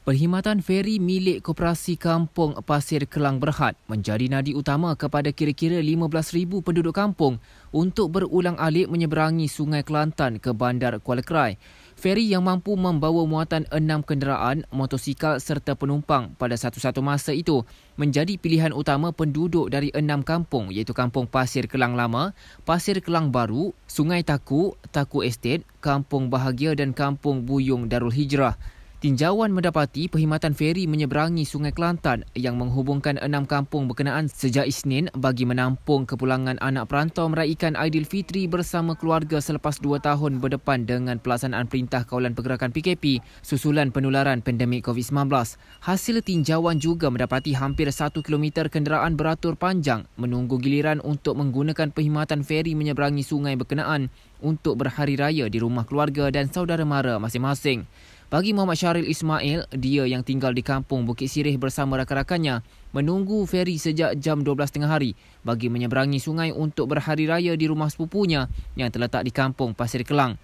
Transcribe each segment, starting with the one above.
Perkhidmatan feri milik Koperasi Kampung Pasir Kelang Berhad menjadi nadi utama kepada kira-kira 15,000 penduduk kampung untuk berulang alik menyeberangi Sungai Kelantan ke Bandar Kuala Kerai. Feri yang mampu membawa muatan enam kenderaan, motosikal serta penumpang pada satu-satu masa itu menjadi pilihan utama penduduk dari enam kampung iaitu Kampung Pasir Kelang Lama, Pasir Kelang Baru, Sungai Taku, Taku Estate, Kampung Bahagia dan Kampung Buyung Darul Hijrah. Tinjauan mendapati perkhidmatan feri menyeberangi Sungai Kelantan yang menghubungkan enam kampung berkenaan sejak Isnin bagi menampung kepulangan anak perantau meraihkan Aidilfitri bersama keluarga selepas dua tahun berdepan dengan pelaksanaan Perintah Kawalan Pergerakan PKP susulan penularan pandemik COVID-19. Hasil tinjauan juga mendapati hampir satu kilometer kenderaan beratur panjang menunggu giliran untuk menggunakan perkhidmatan feri menyeberangi sungai berkenaan untuk berhari raya di rumah keluarga dan saudara mara masing-masing. Bagi Muhammad Syaril Ismail, dia yang tinggal di kampung Bukit Sirih bersama rakan-rakannya, menunggu feri sejak jam 12.30 hari bagi menyeberangi sungai untuk berhari raya di rumah sepupunya yang terletak di kampung Pasir Kelang.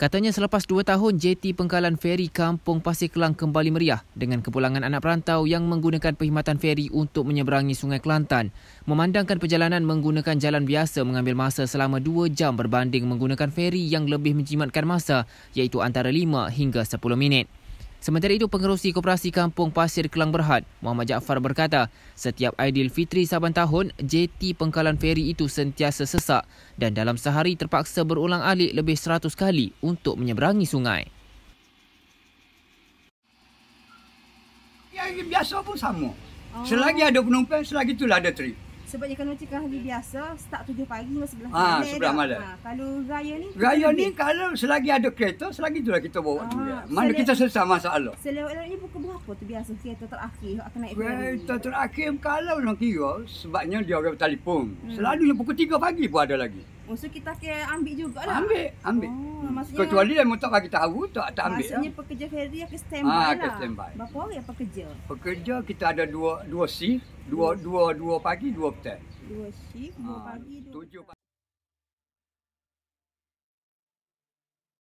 Katanya selepas dua tahun, JT Pengkalan Feri Kampung Pasir Kelang kembali meriah dengan kepulangan anak perantau yang menggunakan perkhidmatan feri untuk menyeberangi Sungai Kelantan. Memandangkan perjalanan menggunakan jalan biasa mengambil masa selama dua jam berbanding menggunakan feri yang lebih menjimatkan masa iaitu antara lima hingga sepuluh minit. Sementara itu, pengerusi Koperasi Kampung Pasir Kelang Berhad, Muhammad Jaafar berkata, setiap Fitri saban tahun, JT pengkalan feri itu sentiasa sesak dan dalam sehari terpaksa berulang alik lebih 100 kali untuk menyeberangi sungai. Yang biasa pun sama. Oh. Selagi ada penumpang, selagi itulah ada trip. Sebab dia kalau macam hari biasa, start 7 pagi hingga 11 ha, malam. sebelah malam. Ha, kalau raya ni? Raya ni lebih. kalau selagi ada kereta, selagi itulah kita bawa ha, ah, tu. Mana selew, kita selesai masalah. Selewat ni pukul berapa tu biasa kereta terakhir yang akan naik Kereta terakhir kalau orang kira sebabnya dia orang telefon. Hmm. Selalunya pukul 3 pagi pun ada lagi. Oh, kita kira ambil jugalah. Ambil, ambil. Oh, kecuali yang mesti bagi tahu tak tak ambil. Maksudnya lah. pekerja feri yang ke standby ah, lah. Ke standby. Berapa orang yang pekerja? Pekerja kita ada dua dua shift, dua dua dua pagi, dua petang. Dua shift, dua ah, pagi, dua petang.